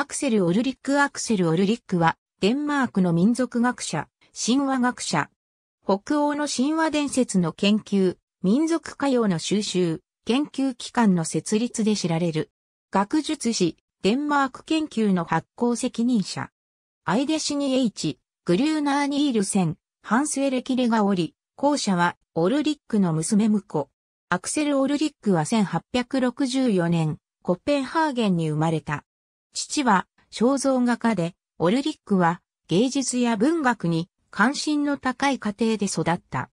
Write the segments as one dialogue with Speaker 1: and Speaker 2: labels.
Speaker 1: アクセル・オルリック・アクセル・オルリックは、デンマークの民族学者、神話学者。北欧の神話伝説の研究、民族歌謡の収集、研究機関の設立で知られる。学術史、デンマーク研究の発行責任者。アイデシニエイチ、グリューナー・ニールセン、ハンス・エレキレがおり、後者は、オルリックの娘婿。アクセル・オルリックは1864年、コッペンハーゲンに生まれた。父は肖像画家で、オルリックは芸術や文学に関心の高い家庭で育った。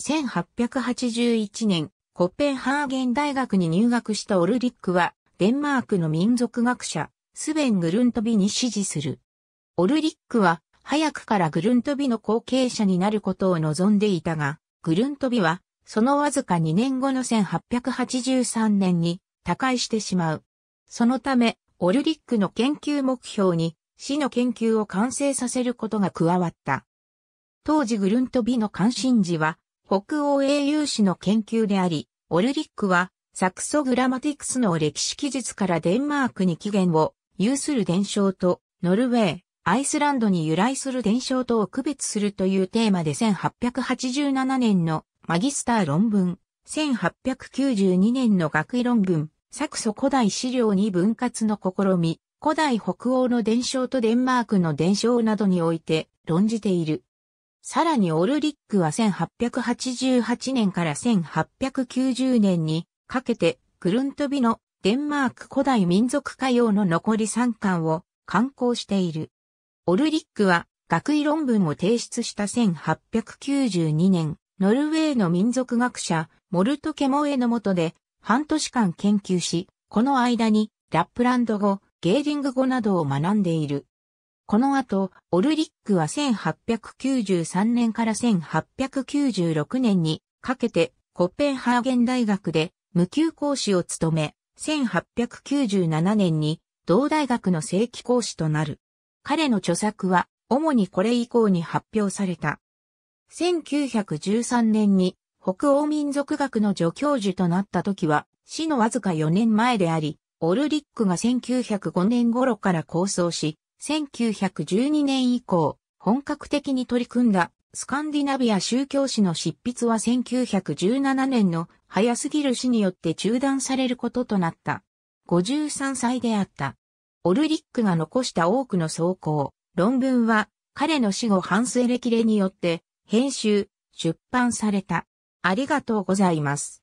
Speaker 1: 1881年、コッペンハーゲン大学に入学したオルリックは、デンマークの民族学者、スベン・グルントビに支持する。オルリックは、早くからグルントビの後継者になることを望んでいたが、グルントビは、そのわずか2年後の1883年に、他界してしまう。そのため、オルリックの研究目標に死の研究を完成させることが加わった。当時グルントビの関心事は北欧英雄史の研究であり、オルリックはサクソグラマティクスの歴史記述からデンマークに起源を有する伝承とノルウェー、アイスランドに由来する伝承とを区別するというテーマで1887年のマギスター論文、1892年の学位論文、サクソ古代資料に分割の試み、古代北欧の伝承とデンマークの伝承などにおいて論じている。さらにオルリックは1888年から1890年にかけてクルントビのデンマーク古代民族歌謡の残り3巻を刊行している。オルリックは学位論文を提出した1892年、ノルウェーの民族学者、モルト・ケモエの下で、半年間研究し、この間にラップランド語、ゲーリング語などを学んでいる。この後、オルリックは1893年から1896年にかけてコッペンハーゲン大学で無給講師を務め、1897年に同大学の正規講師となる。彼の著作は主にこれ以降に発表された。1913年に北欧民族学の助教授となった時は、死のわずか4年前であり、オルリックが1905年頃から構想し、1912年以降、本格的に取り組んだスカンディナビア宗教史の執筆は1917年の早すぎる死によって中断されることとなった。53歳であった。オルリックが残した多くの草稿、論文は彼の死後半数歴例によって編集、出版された。ありがとうございます。